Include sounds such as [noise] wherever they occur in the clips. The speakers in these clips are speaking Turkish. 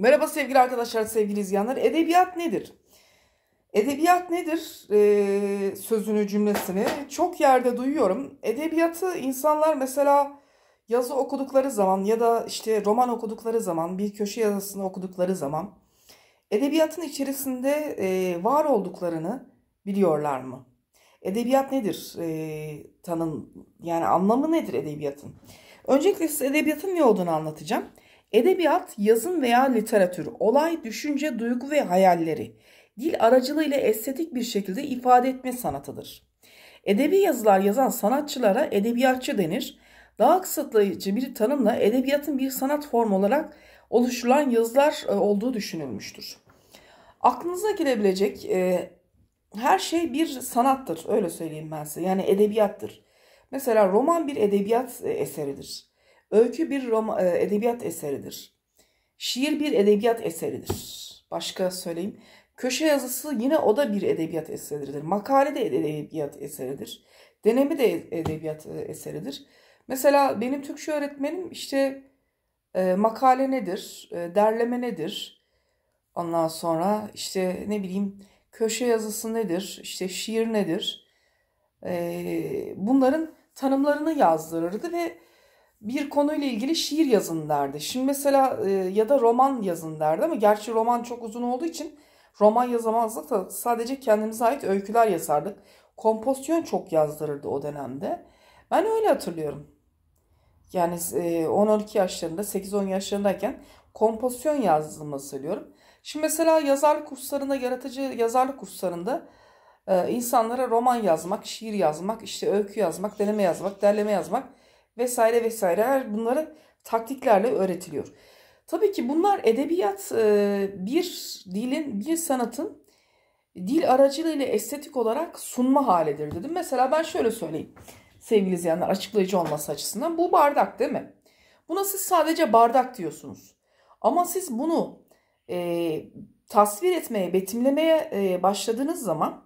Merhaba sevgili arkadaşlar, sevgili izleyenler. Edebiyat nedir? Edebiyat nedir ee, sözünü, cümlesini çok yerde duyuyorum. Edebiyatı insanlar mesela yazı okudukları zaman ya da işte roman okudukları zaman, bir köşe yazısını okudukları zaman edebiyatın içerisinde e, var olduklarını biliyorlar mı? Edebiyat nedir? E, tanım yani anlamı nedir edebiyatın? Öncelikle size edebiyatın ne olduğunu anlatacağım. Edebiyat, yazın veya literatür, olay, düşünce, duygu ve hayalleri dil aracılığıyla estetik bir şekilde ifade etme sanatıdır. Edebi yazılar yazan sanatçılara edebiyatçı denir. Daha kısıtlayıcı bir tanımla edebiyatın bir sanat formu olarak oluşturulan yazılar e, olduğu düşünülmüştür. Aklınıza gelebilecek e, her şey bir sanattır öyle söyleyeyim ben size yani edebiyattır. Mesela roman bir edebiyat e, eseridir. Öykü bir Roma, e, edebiyat eseridir. Şiir bir edebiyat eseridir. Başka söyleyeyim. Köşe yazısı yine o da bir edebiyat eseridir. Makale de edebiyat eseridir. Deneme de edebiyat e, eseridir. Mesela benim Türkçe öğretmenim işte e, makale nedir, e, derleme nedir, ondan sonra işte ne bileyim köşe yazısı nedir, işte şiir nedir, e, bunların tanımlarını yazdırırdı ve bir konuyla ilgili şiir yazın derdi. Şimdi mesela e, ya da roman yazın derdi ama gerçi roman çok uzun olduğu için roman yazamazdık da sadece kendimize ait öyküler yazardık. Kompozisyon çok yazdırırdı o dönemde. Ben öyle hatırlıyorum. Yani 10-12 e, yaşlarında, 8-10 yaşlarındayken kompozisyon yazdığımı söylüyorum. Şimdi mesela yazarlık kurslarında, yaratıcı yazarlık kurslarında e, insanlara roman yazmak, şiir yazmak, işte öykü yazmak, deneme yazmak, derleme yazmak vesaire vesaire bunları taktiklerle öğretiliyor. Tabii ki bunlar edebiyat e, bir dilin, bir sanatın dil aracılığıyla estetik olarak sunma halidir dedim. Mesela ben şöyle söyleyeyim sevgili izleyenler açıklayıcı olması açısından. Bu bardak değil mi? Buna siz sadece bardak diyorsunuz. Ama siz bunu e, tasvir etmeye, betimlemeye e, başladığınız zaman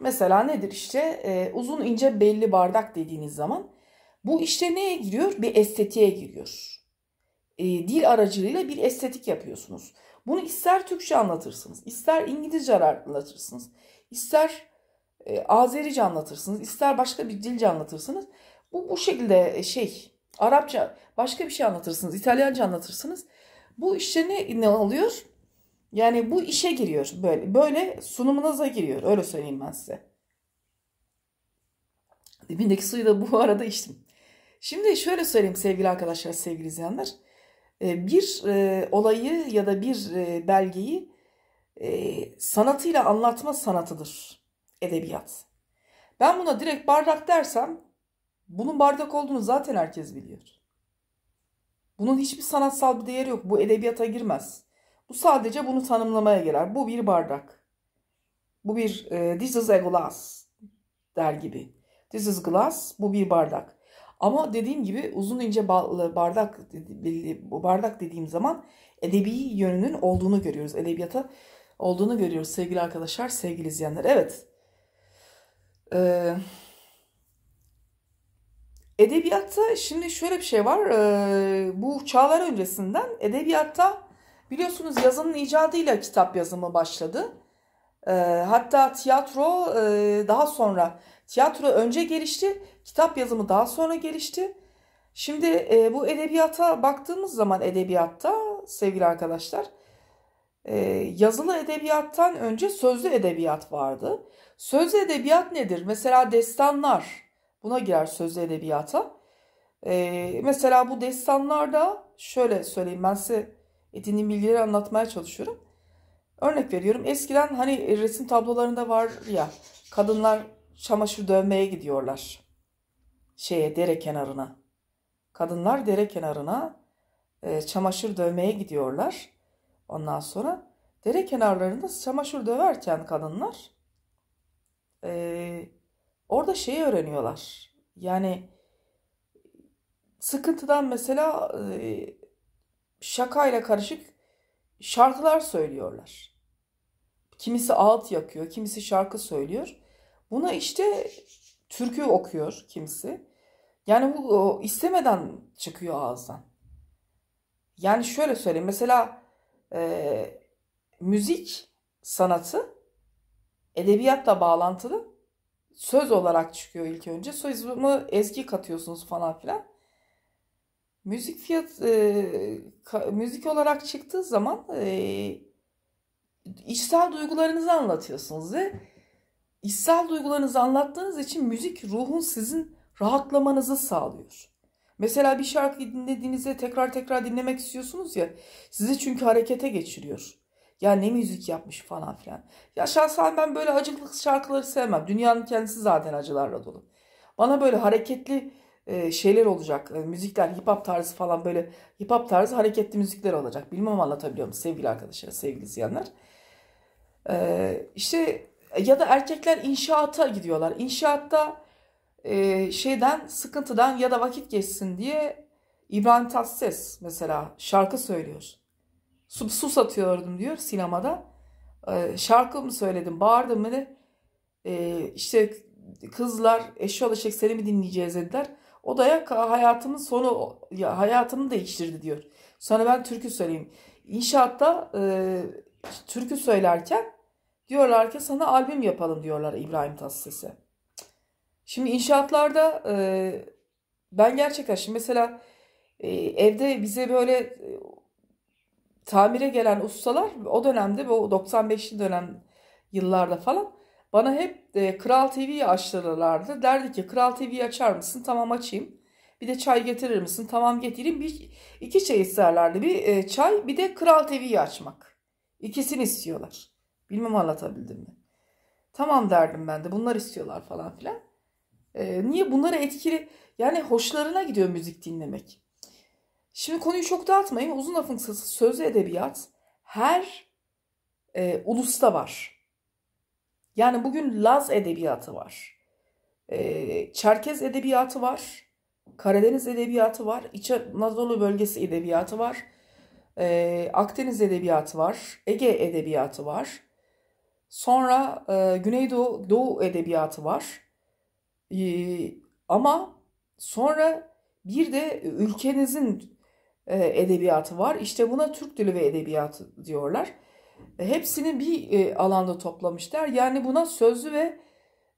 mesela nedir işte e, uzun ince belli bardak dediğiniz zaman bu işte neye giriyor? Bir estetiğe giriyor. E, dil aracılığıyla bir estetik yapıyorsunuz. Bunu ister Türkçe anlatırsınız, ister İngilizce anlatırsınız, ister e, Azerice anlatırsınız, ister başka bir dilce anlatırsınız. Bu bu şekilde e, şey Arapça başka bir şey anlatırsınız, İtalyanca anlatırsınız. Bu işte ne ne alıyor? Yani bu işe giriyor böyle böyle sunumunuza giriyor öyle söyleyeyim ben size. Dibindeki suyu da bu [laughs] arada içtim. Şimdi şöyle söyleyeyim sevgili arkadaşlar, sevgili izleyenler. Ee, bir e, olayı ya da bir e, belgeyi e, sanatıyla anlatma sanatıdır edebiyat. Ben buna direkt bardak dersem bunun bardak olduğunu zaten herkes biliyor. Bunun hiçbir sanatsal bir değeri yok. Bu edebiyata girmez. Bu sadece bunu tanımlamaya girer. Bu bir bardak. Bu bir e, this is a glass der gibi. This is glass. Bu bir bardak. Ama dediğim gibi uzun ince bardak bu bardak dediğim zaman edebi yönünün olduğunu görüyoruz. Edebiyata olduğunu görüyoruz sevgili arkadaşlar, sevgili izleyenler. Evet. Ee, edebiyatta şimdi şöyle bir şey var. Ee, bu çağlar öncesinden edebiyatta biliyorsunuz yazının icadıyla kitap yazımı başladı. Ee, hatta tiyatro e, daha sonra Tiyatro önce gelişti, kitap yazımı daha sonra gelişti. Şimdi e, bu edebiyata baktığımız zaman edebiyatta sevgili arkadaşlar e, yazılı edebiyattan önce sözlü edebiyat vardı. Sözlü edebiyat nedir? Mesela destanlar buna girer sözlü edebiyata. E, mesela bu destanlarda şöyle söyleyeyim ben size edindiğim bilgileri anlatmaya çalışıyorum. Örnek veriyorum eskiden hani resim tablolarında var ya kadınlar çamaşır dövmeye gidiyorlar. Şeye dere kenarına. Kadınlar dere kenarına e, çamaşır dövmeye gidiyorlar. Ondan sonra dere kenarlarında çamaşır döverken kadınlar e, orada şeyi öğreniyorlar. Yani sıkıntıdan mesela e, şakayla karışık şarkılar söylüyorlar. Kimisi alt yakıyor, kimisi şarkı söylüyor. Buna işte türkü okuyor kimisi. Yani bu o, istemeden çıkıyor ağızdan. Yani şöyle söyleyeyim. Mesela e, müzik sanatı edebiyatla bağlantılı söz olarak çıkıyor ilk önce. Sözümü ezgi katıyorsunuz falan filan. Müzik fiyat e, ka, müzik olarak çıktığı zaman e, içsel duygularınızı anlatıyorsunuz ve İçsel duygularınızı anlattığınız için müzik ruhun sizin rahatlamanızı sağlıyor. Mesela bir şarkıyı dinlediğinizde tekrar tekrar dinlemek istiyorsunuz ya. Sizi çünkü harekete geçiriyor. Ya ne müzik yapmış falan filan. Ya şahsen ben böyle acıklı şarkıları sevmem. Dünyanın kendisi zaten acılarla dolu. Bana böyle hareketli e, şeyler olacak. E, müzikler, hip hop tarzı falan böyle hip hop tarzı hareketli müzikler olacak. Bilmem anlatabiliyor muyum sevgili arkadaşlar, sevgili izleyenler. E, işte. Ya da erkekler inşaata gidiyorlar. İnşaatta e, şeyden sıkıntıdan ya da vakit geçsin diye İbrahim Tatlıses mesela şarkı söylüyor. Su, su satıyordum diyor sinemada. E, şarkı mı söyledim bağırdım mı ne? E, işte kızlar eşi olacak seni mi dinleyeceğiz dediler. O da ya hayatımın sonu ya hayatımı değiştirdi diyor. Sonra ben türkü söyleyeyim. İnşaatta e, türkü söylerken Diyorlar ki sana albüm yapalım diyorlar İbrahim Tatlıses'e. Şimdi inşaatlarda e, ben gerçekten şimdi mesela e, evde bize böyle e, tamire gelen ustalar o dönemde bu 95'li dönem yıllarda falan bana hep e, Kral TV'yi açtırırlardı. Derdi ki Kral TV'yi açar mısın? Tamam açayım. Bir de çay getirir misin? Tamam getireyim. Bir, iki şey isterlerdi. Bir e, çay bir de Kral TV'yi açmak. İkisini istiyorlar. Bilmem anlatabildim mi? Tamam derdim ben de bunlar istiyorlar falan filan. Ee, niye bunlara etkili yani hoşlarına gidiyor müzik dinlemek. Şimdi konuyu çok dağıtmayayım. Uzun lafın kısası sözlü edebiyat her e, ulusta var. Yani bugün Laz edebiyatı var. E, Çerkez edebiyatı var. Karadeniz edebiyatı var. İç Anadolu bölgesi edebiyatı var. E, Akdeniz edebiyatı var. Ege edebiyatı var. Sonra e, Güneydoğu Doğu edebiyatı var. E, ama sonra bir de ülkenizin e, edebiyatı var. İşte buna Türk dili ve edebiyatı diyorlar. E, hepsini bir e, alanda toplamışlar. Yani buna sözlü ve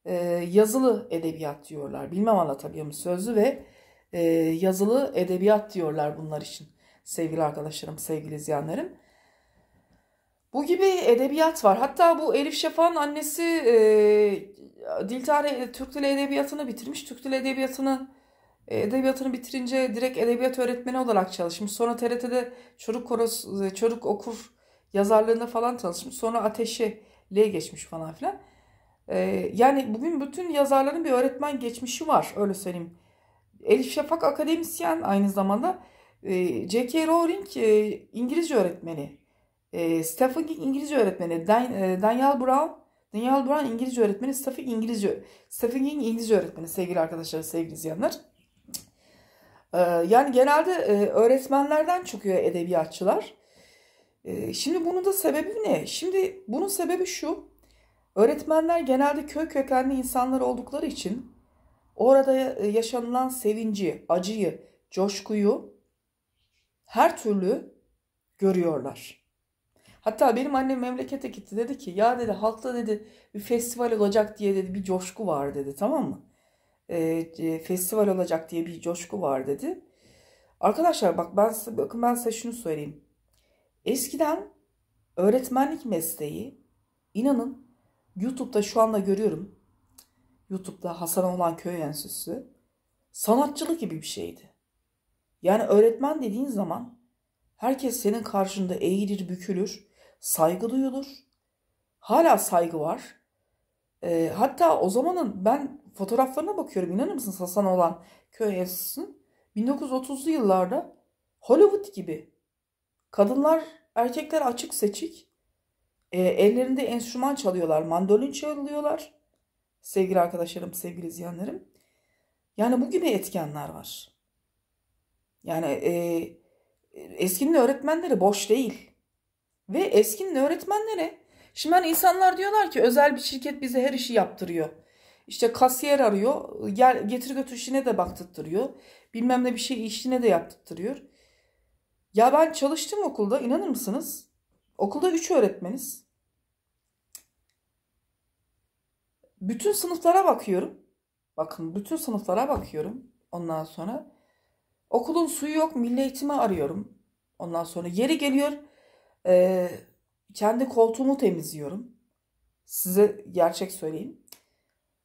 e, yazılı edebiyat diyorlar. Bilmem anlatabiliyor muyum? Sözlü ve e, yazılı edebiyat diyorlar bunlar için. Sevgili arkadaşlarım, sevgili izleyenlerim. Bu gibi edebiyat var. Hatta bu Elif Şafak'ın annesi e, Diltare e, Türk Dili Edebiyatı'nı bitirmiş. Türk Dili Edebiyatı'nı e, edebiyatını bitirince direkt edebiyat öğretmeni olarak çalışmış. Sonra TRT'de çocuk koros, e, çocuk okur yazarlığında falan çalışmış. Sonra Ateşe L geçmiş falan filan. Ee, yani bugün bütün yazarların bir öğretmen geçmişi var öyle söyleyeyim. Elif Şafak akademisyen aynı zamanda. Ee, J.K. Rowling e, İngilizce öğretmeni e, Stephen King İngilizce öğretmeni. E, Daniel Brown Daniel Brown İngilizce öğretmeni. Stephen İngilizce Stephen King İngilizce öğretmeni sevgili arkadaşlar, sevgili izleyenler. E, yani genelde e, öğretmenlerden çıkıyor edebiyatçılar. E, şimdi bunun da sebebi ne? Şimdi bunun sebebi şu. Öğretmenler genelde kök kökenli insanlar oldukları için orada e, yaşanılan sevinci, acıyı, coşkuyu her türlü görüyorlar. Hatta benim annem memlekete gitti dedi ki ya dedi halkta dedi bir festival olacak diye dedi bir coşku var dedi tamam mı? E, e, festival olacak diye bir coşku var dedi. Arkadaşlar bak ben bakın ben size şunu söyleyeyim. Eskiden öğretmenlik mesleği inanın YouTube'da şu anda görüyorum. YouTube'da Hasan olan Köy Enstitüsü sanatçılık gibi bir şeydi. Yani öğretmen dediğin zaman herkes senin karşında eğilir, bükülür saygı duyulur. Hala saygı var. E, hatta o zamanın ben fotoğraflarına bakıyorum. İnanır mısınız Hasan olan köy enstitüsünün 1930'lu yıllarda Hollywood gibi kadınlar erkekler açık seçik e, ellerinde enstrüman çalıyorlar, mandolin çalıyorlar. Sevgili arkadaşlarım, sevgili izleyenlerim. Yani bu gibi etkenler var. Yani e, e eskinin öğretmenleri boş değil. Ve eskinin öğretmenleri. Şimdi hani insanlar diyorlar ki özel bir şirket bize her işi yaptırıyor. İşte kasiyer arıyor. Gel, getir götür işine de baktırtırıyor. Bilmem ne bir şey işine de yaptırtırıyor. Ya ben çalıştım okulda inanır mısınız? Okulda 3 öğretmeniz. Bütün sınıflara bakıyorum. Bakın bütün sınıflara bakıyorum. Ondan sonra okulun suyu yok milli eğitimi arıyorum. Ondan sonra yeri geliyor ee, kendi koltuğumu temizliyorum. Size gerçek söyleyeyim.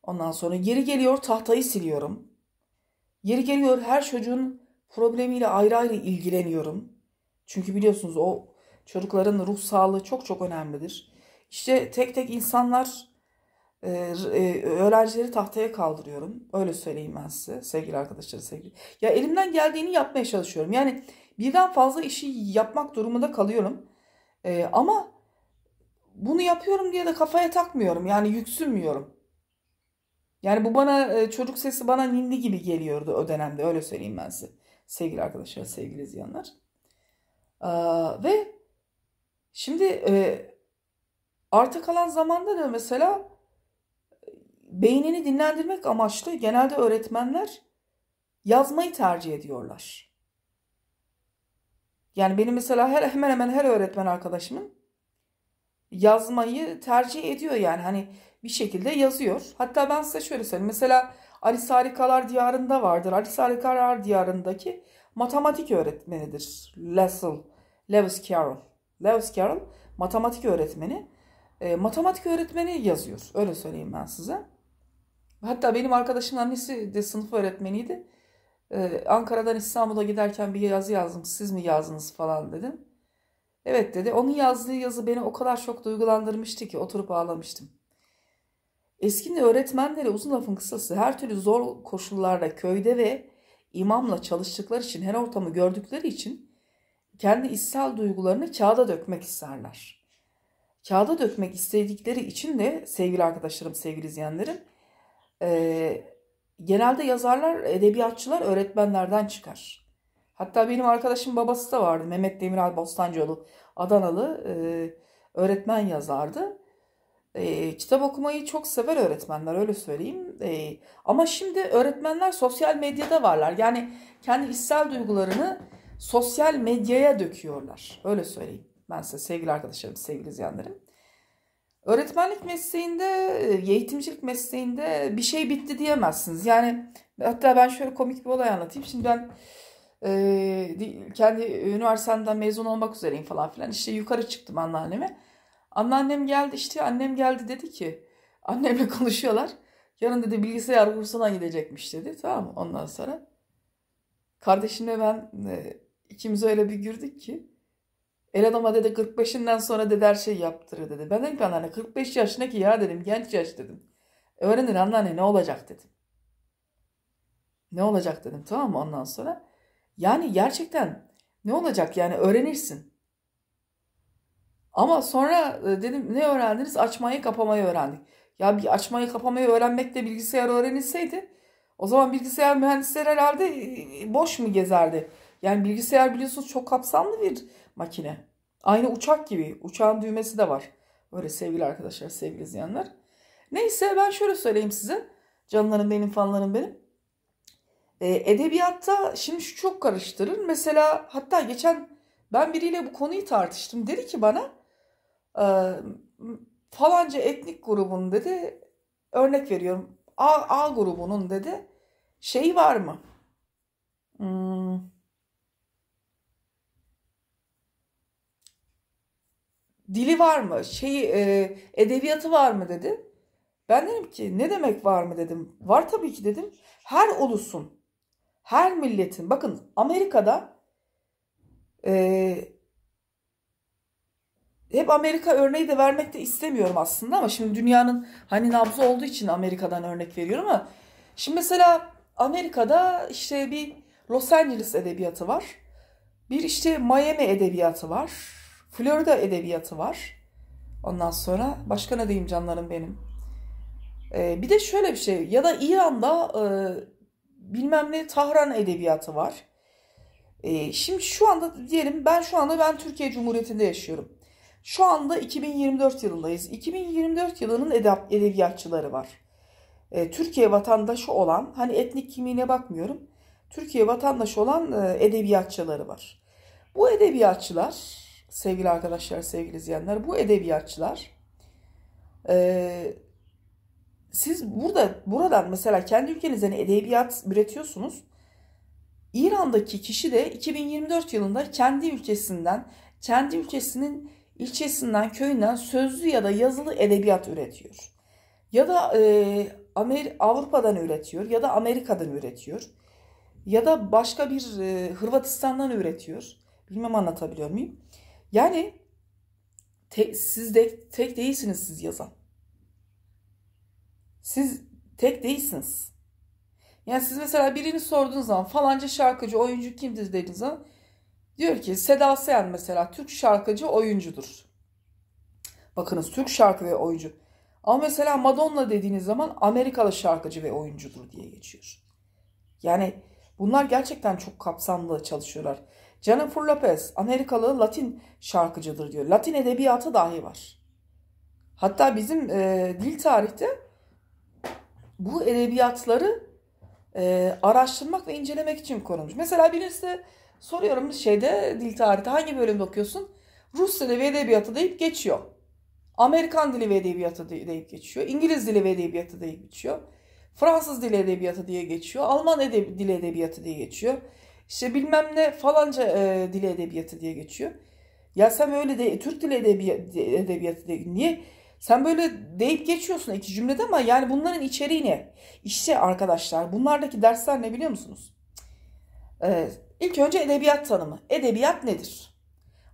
Ondan sonra geri geliyor tahtayı siliyorum. Geri geliyor her çocuğun problemiyle ayrı ayrı ilgileniyorum. Çünkü biliyorsunuz o çocukların ruh sağlığı çok çok önemlidir. İşte tek tek insanlar e, e, öğrencileri tahtaya kaldırıyorum. Öyle söyleyeyim ben size sevgili arkadaşlar sevgili. Ya elimden geldiğini yapmaya çalışıyorum. Yani birden fazla işi yapmak durumunda kalıyorum. E, ama bunu yapıyorum diye de kafaya takmıyorum. Yani yüksünmüyorum. Yani bu bana e, çocuk sesi bana nindi gibi geliyordu o dönemde öyle söyleyeyim ben size. Sevgili arkadaşlar, sevgili ziyanlar. E, ee, ve şimdi e, arta kalan zamanda da mesela e, beynini dinlendirmek amaçlı genelde öğretmenler yazmayı tercih ediyorlar. Yani benim mesela her, hemen hemen her öğretmen arkadaşımın yazmayı tercih ediyor yani. Hani bir şekilde yazıyor. Hatta ben size şöyle söyleyeyim. Mesela Aris Harikalar Diyarı'nda vardır. Aris Harikalar Diyarı'ndaki matematik öğretmenidir. Lessel, Lewis Carroll. Lewis Carroll matematik öğretmeni. E, matematik öğretmeni yazıyor. Öyle söyleyeyim ben size. Hatta benim arkadaşımın annesi de sınıf öğretmeniydi. Ee, Ankara'dan İstanbul'a giderken bir yazı yazdım. Siz mi yazdınız falan dedim. Evet dedi. Onun yazdığı yazı beni o kadar çok duygulandırmıştı ki oturup ağlamıştım. Eskinin öğretmenleri uzun lafın kısası her türlü zor koşullarda köyde ve imamla çalıştıkları için her ortamı gördükleri için kendi içsel duygularını kağıda dökmek isterler. Kağıda dökmek istedikleri için de sevgili arkadaşlarım, sevgili izleyenlerim e, genelde yazarlar, edebiyatçılar öğretmenlerden çıkar. Hatta benim arkadaşım babası da vardı. Mehmet Demiral Bostancıoğlu Adanalı e, öğretmen yazardı. E, kitap okumayı çok sever öğretmenler öyle söyleyeyim. E, ama şimdi öğretmenler sosyal medyada varlar. Yani kendi hissel duygularını sosyal medyaya döküyorlar. Öyle söyleyeyim ben size sevgili arkadaşlarım, sevgili izleyenlerim. Öğretmenlik mesleğinde, e, eğitimcilik mesleğinde bir şey bitti diyemezsiniz. Yani hatta ben şöyle komik bir olay anlatayım. Şimdi ben e, kendi üniversiteden mezun olmak üzereyim falan filan. İşte yukarı çıktım anneanneme. Anneannem geldi işte annem geldi dedi ki annemle [laughs] konuşuyorlar. Yarın dedi bilgisayar kursuna gidecekmiş dedi. Tamam Ondan sonra kardeşimle ben e, ikimiz öyle bir girdik ki El adama dedi 45'inden sonra dedi her şeyi yaptırır dedi. Ben dedim ki anneanne 45 yaşına ki ya dedim genç yaş dedim. Öğrenin anneanne ne olacak dedim. Ne olacak dedim tamam mı ondan sonra. Yani gerçekten ne olacak yani öğrenirsin. Ama sonra e, dedim ne öğrendiniz? Açmayı kapamayı öğrendik. Ya bir açmayı kapamayı öğrenmekle bilgisayar öğrenilseydi o zaman bilgisayar mühendisleri herhalde e, e, boş mu gezerdi? Yani bilgisayar biliyorsunuz çok kapsamlı bir makine. Aynı uçak gibi. Uçağın düğmesi de var. Böyle sevgili arkadaşlar, sevgili izleyenler. Neyse ben şöyle söyleyeyim size. Canlarım benim, fanlarım benim. E, edebiyatta şimdi şu çok karıştırır. Mesela hatta geçen ben biriyle bu konuyu tartıştım. Dedi ki bana e, falanca etnik grubun dedi örnek veriyorum A, A grubunun dedi şeyi var mı? Hmm, dili var mı, şeyi e, edebiyatı var mı dedi. Ben dedim ki ne demek var mı dedim. Var tabii ki dedim. Her ulusun, her milletin. Bakın Amerika'da e, hep Amerika örneği de vermek de istemiyorum aslında ama şimdi dünyanın hani nabzı olduğu için Amerika'dan örnek veriyorum ama şimdi mesela Amerika'da işte bir Los Angeles edebiyatı var. Bir işte Miami edebiyatı var Florida edebiyatı var. Ondan sonra başka ne diyeyim canlarım benim. Ee, bir de şöyle bir şey ya da İran'da e, bilmem ne Tahran edebiyatı var. E, şimdi şu anda diyelim ben şu anda ben Türkiye Cumhuriyeti'nde yaşıyorum. Şu anda 2024 yılındayız. 2024 yılının edeb- edebiyatçıları var. E, Türkiye vatandaşı olan hani etnik kimliğine bakmıyorum. Türkiye vatandaşı olan e, edebiyatçıları var. Bu edebiyatçılar sevgili arkadaşlar, sevgili izleyenler, bu edebiyatçılar e, siz burada buradan mesela kendi ülkenizden edebiyat üretiyorsunuz. İran'daki kişi de 2024 yılında kendi ülkesinden, kendi ülkesinin ilçesinden, köyünden sözlü ya da yazılı edebiyat üretiyor. Ya da e, Amer Avrupa'dan üretiyor ya da Amerika'dan üretiyor. Ya da başka bir e, Hırvatistan'dan üretiyor. Bilmem anlatabiliyor muyum? Yani te, siz de tek değilsiniz siz yazan. Siz tek değilsiniz. Yani siz mesela birini sorduğunuz zaman falanca şarkıcı oyuncu kimdir dediğiniz zaman diyor ki Seda Sayan mesela Türk şarkıcı oyuncudur. Bakınız Türk şarkı ve oyuncu. Ama mesela Madonna dediğiniz zaman Amerikalı şarkıcı ve oyuncudur diye geçiyor. Yani bunlar gerçekten çok kapsamlı çalışıyorlar. Jennifer Lopez Amerikalı Latin şarkıcıdır diyor. Latin edebiyatı dahi var. Hatta bizim e, dil tarihte bu edebiyatları e, araştırmak ve incelemek için konulmuş. Mesela birisi soruyorum şeyde dil tarihte hangi bölümde okuyorsun? Rus dili ve edebiyatı deyip geçiyor. Amerikan dili ve edebiyatı deyip geçiyor. İngiliz dili ve edebiyatı deyip geçiyor. Fransız dili edebiyatı diye geçiyor. Alman edebi, dili edebiyatı diye geçiyor. İşte bilmem ne falanca e, dili edebiyatı diye geçiyor. Ya sen öyle de Türk dili edebiyatı, edebiyatı niye sen böyle deyip geçiyorsun iki cümlede ama yani bunların içeriği ne? İşte arkadaşlar bunlardaki dersler ne biliyor musunuz? Ee, ilk önce edebiyat tanımı. Edebiyat nedir?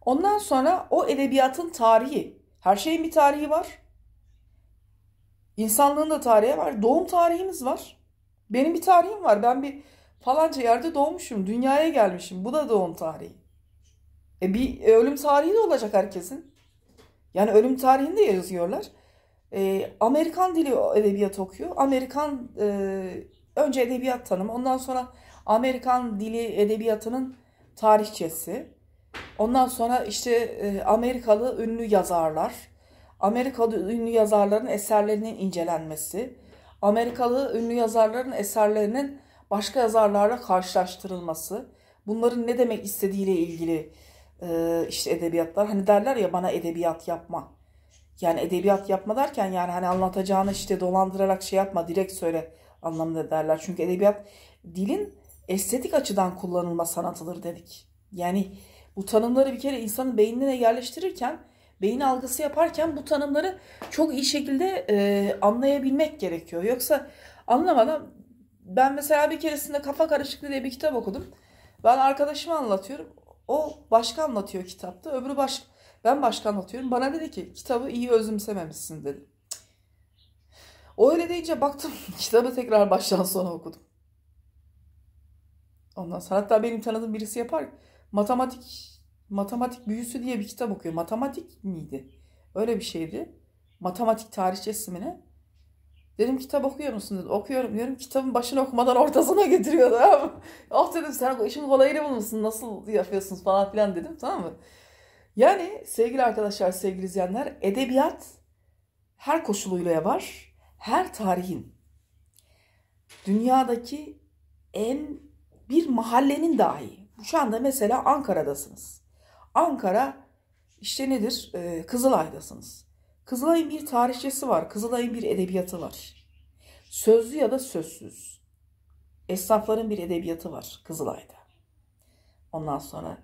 Ondan sonra o edebiyatın tarihi. Her şeyin bir tarihi var. İnsanlığın da tarihi var. Doğum tarihimiz var. Benim bir tarihim var. Ben bir Falanca yerde doğmuşum, dünyaya gelmişim. Bu da doğum tarihi. E bir e, ölüm tarihi de olacak herkesin. Yani ölüm tarihini de yazıyorlar. E, Amerikan dili edebiyat okuyor. Amerikan e, önce edebiyat tanımı, ondan sonra Amerikan dili edebiyatının tarihçesi. Ondan sonra işte e, Amerikalı ünlü yazarlar, Amerikalı ünlü yazarların eserlerinin incelenmesi, Amerikalı ünlü yazarların eserlerinin başka yazarlarla karşılaştırılması, bunların ne demek istediğiyle ilgili e, işte edebiyatlar. Hani derler ya bana edebiyat yapma. Yani edebiyat yapma derken yani hani anlatacağını işte dolandırarak şey yapma direkt söyle anlamında derler. Çünkü edebiyat dilin estetik açıdan kullanılma sanatıdır dedik. Yani bu tanımları bir kere insanın beynine yerleştirirken, beyin algısı yaparken bu tanımları çok iyi şekilde e, anlayabilmek gerekiyor. Yoksa anlamadan ben mesela bir keresinde Kafa Karışıklığı diye bir kitap okudum. Ben arkadaşıma anlatıyorum. O başka anlatıyor kitapta. Öbürü baş, ben başka anlatıyorum. Bana dedi ki kitabı iyi özümsememişsin dedi. O öyle deyince baktım [laughs] kitabı tekrar baştan sona okudum. Ondan sonra hatta benim tanıdığım birisi yapar. Matematik matematik büyüsü diye bir kitap okuyor. Matematik miydi? Öyle bir şeydi. Matematik tarihçesi mi ne? Dedim kitap okuyor musun? Dedim. Okuyorum diyorum. Kitabın başını okumadan ortasına getiriyor tamam mı? [laughs] Oh ah dedim sen işin kolayını bulmuşsun. Nasıl yapıyorsunuz falan filan dedim tamam mı? Yani sevgili arkadaşlar, sevgili izleyenler edebiyat her koşuluyla var. Her tarihin dünyadaki en bir mahallenin dahi. Şu anda mesela Ankara'dasınız. Ankara işte nedir? Ee, Kızılay'dasınız. Kızılay'ın bir tarihçesi var. Kızılay'ın bir edebiyatı var. Sözlü ya da sözsüz. Esnafların bir edebiyatı var Kızılay'da. Ondan sonra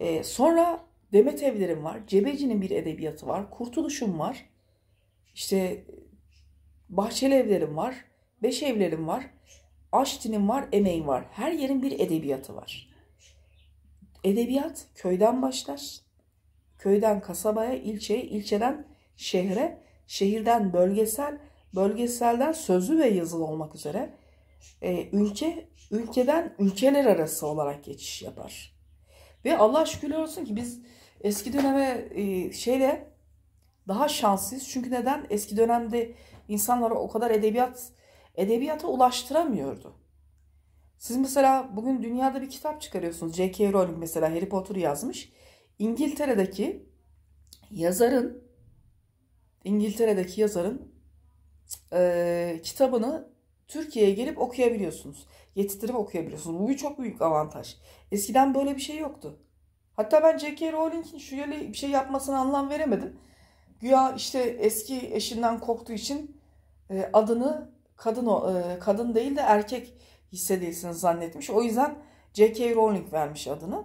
e, sonra Demet Evlerim var. Cebeci'nin bir edebiyatı var. kurtuluşun var. işte Bahçeli Evlerim var. Beş Evlerim var. Aşti'nin var, emeğin var. Her yerin bir edebiyatı var. Edebiyat köyden başlar. Köyden kasabaya, ilçeye, ilçeden şehre, şehirden bölgesel, bölgeselden sözlü ve yazılı olmak üzere e, ülke, ülkeden ülkeler arası olarak geçiş yapar. Ve Allah şükürler olsun ki biz eski döneme e, şeyle daha şanssız Çünkü neden? Eski dönemde insanlara o kadar edebiyat edebiyata ulaştıramıyordu. Siz mesela bugün dünyada bir kitap çıkarıyorsunuz. J.K. Rowling mesela Harry Potter'ı yazmış. İngiltere'deki yazarın İngiltere'deki yazarın e, kitabını Türkiye'ye gelip okuyabiliyorsunuz. Yetiştirip okuyabiliyorsunuz. Bu bir çok büyük avantaj. Eskiden böyle bir şey yoktu. Hatta ben J.K. Rowling'in şu şöyle bir şey yapmasına anlam veremedim. Güya işte eski eşinden korktuğu için e, adını kadın o, e, kadın değil de erkek hissedilsin zannetmiş. O yüzden J.K. Rowling vermiş adını.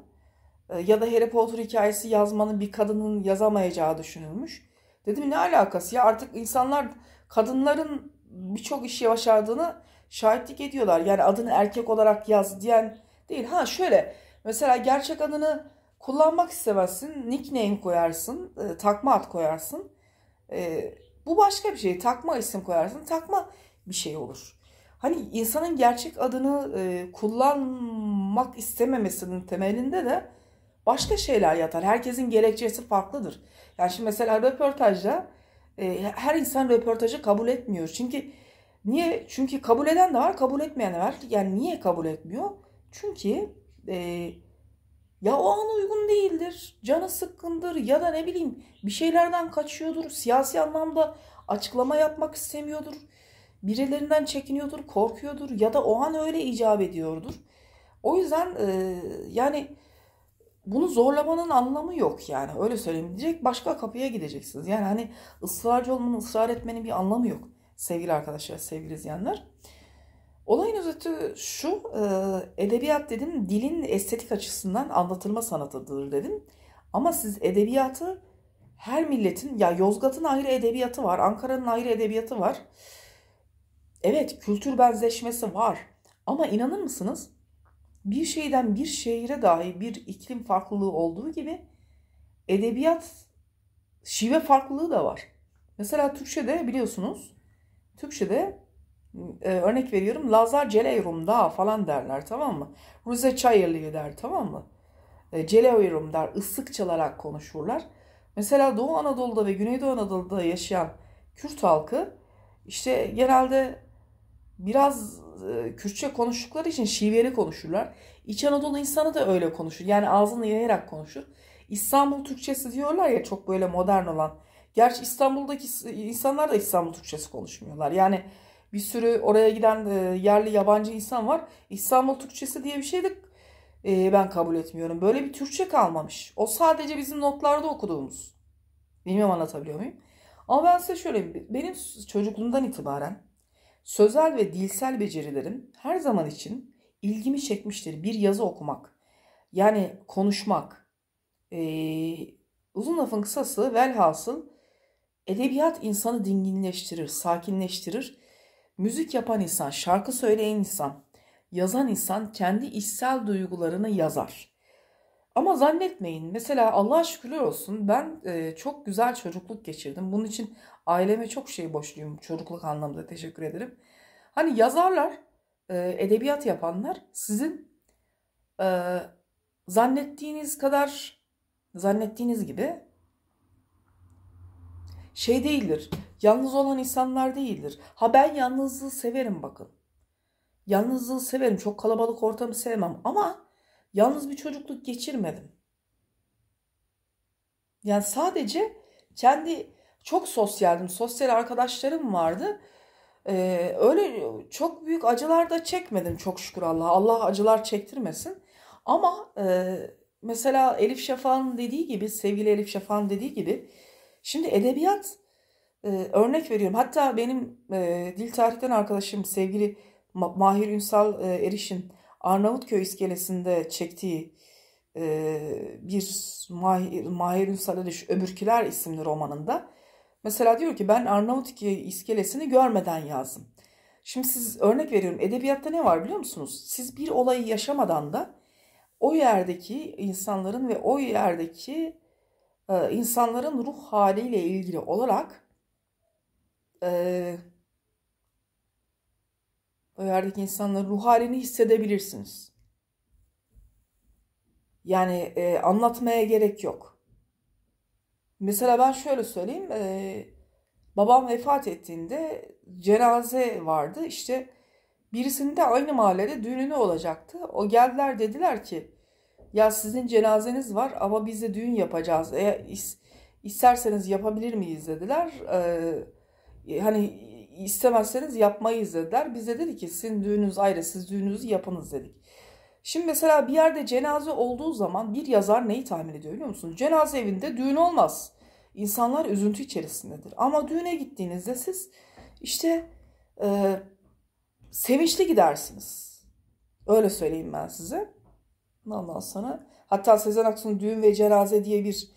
E, ya da Harry Potter hikayesi yazmanın bir kadının yazamayacağı düşünülmüş. Dedim ne alakası ya artık insanlar kadınların birçok işi başardığını şahitlik ediyorlar. Yani adını erkek olarak yaz diyen değil. Ha şöyle mesela gerçek adını kullanmak istemezsin. Nickname koyarsın. E, takma ad koyarsın. E, bu başka bir şey. Takma isim koyarsın. Takma bir şey olur. Hani insanın gerçek adını e, kullanmak istememesinin temelinde de başka şeyler yatar. Herkesin gerekçesi farklıdır. Yani şimdi mesela röportajda e, her insan röportajı kabul etmiyor. Çünkü niye? Çünkü kabul eden de var, kabul etmeyen de var. Yani niye kabul etmiyor? Çünkü e, ya o an uygun değildir, canı sıkkındır ya da ne bileyim bir şeylerden kaçıyordur, siyasi anlamda açıklama yapmak istemiyordur, birilerinden çekiniyordur, korkuyordur ya da o an öyle icap ediyordur. O yüzden e, yani bunu zorlamanın anlamı yok yani. Öyle söyleyeyim. Direkt başka kapıya gideceksiniz. Yani hani ısrarcı olmanın, ısrar etmenin bir anlamı yok. Sevgili arkadaşlar, sevgili izleyenler. Olayın özeti şu, e, edebiyat dedim dilin estetik açısından anlatılma sanatıdır dedim. Ama siz edebiyatı her milletin, ya Yozgat'ın ayrı edebiyatı var, Ankara'nın ayrı edebiyatı var. Evet kültür benzeşmesi var ama inanır mısınız bir şeyden bir şehire dahi bir iklim farklılığı olduğu gibi edebiyat şive farklılığı da var. Mesela Türkçe'de biliyorsunuz Türkçe'de e, örnek veriyorum Lazar Celeyrum da falan derler tamam mı? Ruze Çayırlı der tamam mı? E, Celeyrum der ıslık çalarak konuşurlar. Mesela Doğu Anadolu'da ve Güneydoğu Anadolu'da yaşayan Kürt halkı işte genelde biraz e, Kürtçe konuştukları için şiveli konuşurlar. İç Anadolu insanı da öyle konuşur. Yani ağzını yayarak konuşur. İstanbul Türkçesi diyorlar ya çok böyle modern olan. Gerçi İstanbul'daki insanlar da İstanbul Türkçesi konuşmuyorlar. Yani bir sürü oraya giden e, yerli yabancı insan var. İstanbul Türkçesi diye bir şey de e, ben kabul etmiyorum. Böyle bir Türkçe kalmamış. O sadece bizim notlarda okuduğumuz. Bilmiyorum anlatabiliyor muyum? Ama ben size şöyle benim çocukluğumdan itibaren Sözel ve dilsel becerilerim her zaman için ilgimi çekmiştir. Bir yazı okumak, yani konuşmak. Ee, uzun lafın kısası velhasıl edebiyat insanı dinginleştirir, sakinleştirir. Müzik yapan insan, şarkı söyleyen insan, yazan insan kendi içsel duygularını yazar. Ama zannetmeyin mesela Allah'a şükürler olsun ben e, çok güzel çocukluk geçirdim. Bunun için aileme çok şey borçluyum çocukluk anlamında teşekkür ederim. Hani yazarlar, e, edebiyat yapanlar sizin e, zannettiğiniz kadar zannettiğiniz gibi şey değildir. Yalnız olan insanlar değildir. Ha ben yalnızlığı severim bakın. Yalnızlığı severim. Çok kalabalık ortamı sevmem ama yalnız bir çocukluk geçirmedim. Yani sadece kendi çok sosyaldim. Sosyal arkadaşlarım vardı. Ee, öyle çok büyük acılar da çekmedim çok şükür Allah'a. Allah acılar çektirmesin. Ama e, mesela Elif Şafak'ın dediği gibi, sevgili Elif Şafak'ın dediği gibi şimdi edebiyat e, örnek veriyorum. Hatta benim e, dil tarihten arkadaşım sevgili Mahir Ünsal e, Eriş'in Arnavutköy iskelesinde çektiği e, bir Mahir, Mahir Ünsal'a düş Öbürküler isimli romanında mesela diyor ki ben Arnavutköy iskelesini görmeden yazdım. Şimdi siz örnek veriyorum edebiyatta ne var biliyor musunuz? Siz bir olayı yaşamadan da o yerdeki insanların ve o yerdeki e, insanların ruh haliyle ilgili olarak e, o yerdeki insanların ruh halini hissedebilirsiniz. Yani e, anlatmaya gerek yok. Mesela ben şöyle söyleyeyim. E, babam vefat ettiğinde cenaze vardı. İşte birisinin de aynı mahallede düğünü olacaktı. O geldiler dediler ki ya sizin cenazeniz var ama biz de düğün yapacağız. Eğer is, isterseniz yapabilir miyiz dediler. Ee, hani istemezseniz yapmayız dediler. Biz de dedik ki sizin düğünüz ayrı siz düğününüzü yapınız dedik. Şimdi mesela bir yerde cenaze olduğu zaman bir yazar neyi tahmin ediyor biliyor musunuz? Cenaze evinde düğün olmaz. İnsanlar üzüntü içerisindedir. Ama düğüne gittiğinizde siz işte e, sevinçli gidersiniz. Öyle söyleyeyim ben size. Ondan sonra hatta Sezen Aksu'nun Düğün ve Cenaze diye bir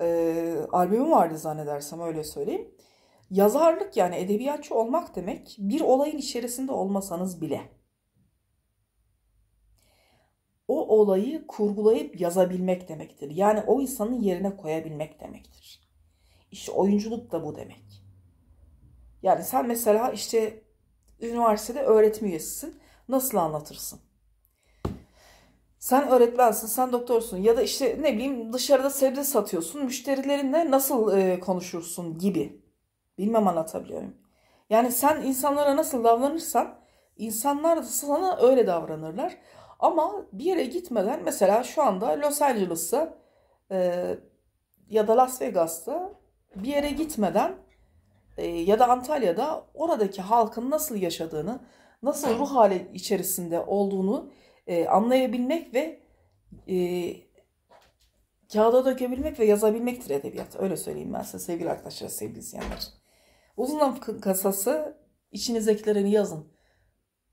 e, albümü vardı zannedersem öyle söyleyeyim. Yazarlık yani edebiyatçı olmak demek bir olayın içerisinde olmasanız bile o olayı kurgulayıp yazabilmek demektir. Yani o insanın yerine koyabilmek demektir. İşte oyunculuk da bu demek. Yani sen mesela işte üniversitede öğretim üyesisin. Nasıl anlatırsın? Sen öğretmensin, sen doktorsun ya da işte ne bileyim dışarıda sebze satıyorsun. Müşterilerinle nasıl e, konuşursun gibi. Bilmem anlatabiliyor muyum? Yani sen insanlara nasıl davranırsan insanlar da sana öyle davranırlar. Ama bir yere gitmeden mesela şu anda Los Angeles'ta e, ya da Las Vegas'ta bir yere gitmeden e, ya da Antalya'da oradaki halkın nasıl yaşadığını, nasıl ruh hali içerisinde olduğunu e, anlayabilmek ve e, kağıda dökebilmek ve yazabilmektir edebiyat. Öyle söyleyeyim ben size sevgili arkadaşlar, sevgili izleyenler. Uzun laf kasası içinizdekilerini yazın.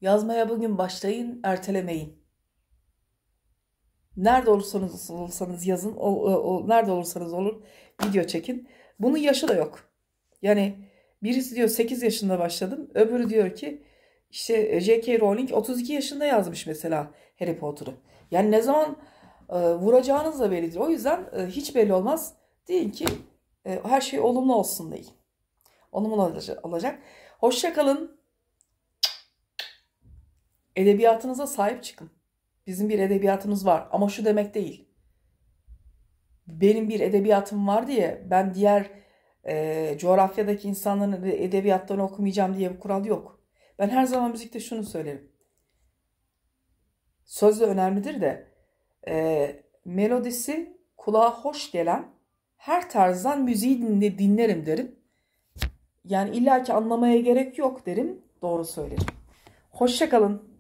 Yazmaya bugün başlayın, ertelemeyin. Nerede olursanız olursanız yazın, o, o, o, nerede olursanız olur video çekin. Bunun yaşı da yok. Yani birisi diyor 8 yaşında başladım, öbürü diyor ki işte e, J.K. Rowling 32 yaşında yazmış mesela Harry Potter'ı. Yani ne zaman e, vuracağınız da bellidir. O yüzden e, hiç belli olmaz. Deyin ki e, her şey olumlu olsun deyin anlamına olacak. Hoşça kalın. Edebiyatınıza sahip çıkın. Bizim bir edebiyatımız var ama şu demek değil. Benim bir edebiyatım var diye ben diğer e, coğrafyadaki insanların e, edebiyatlarını okumayacağım diye bir kural yok. Ben her zaman müzikte şunu söylerim. Söz de önemlidir de e, melodisi kulağa hoş gelen her tarzdan müziği dinlerim derim. Yani illaki anlamaya gerek yok derim. Doğru söylerim. Hoşçakalın.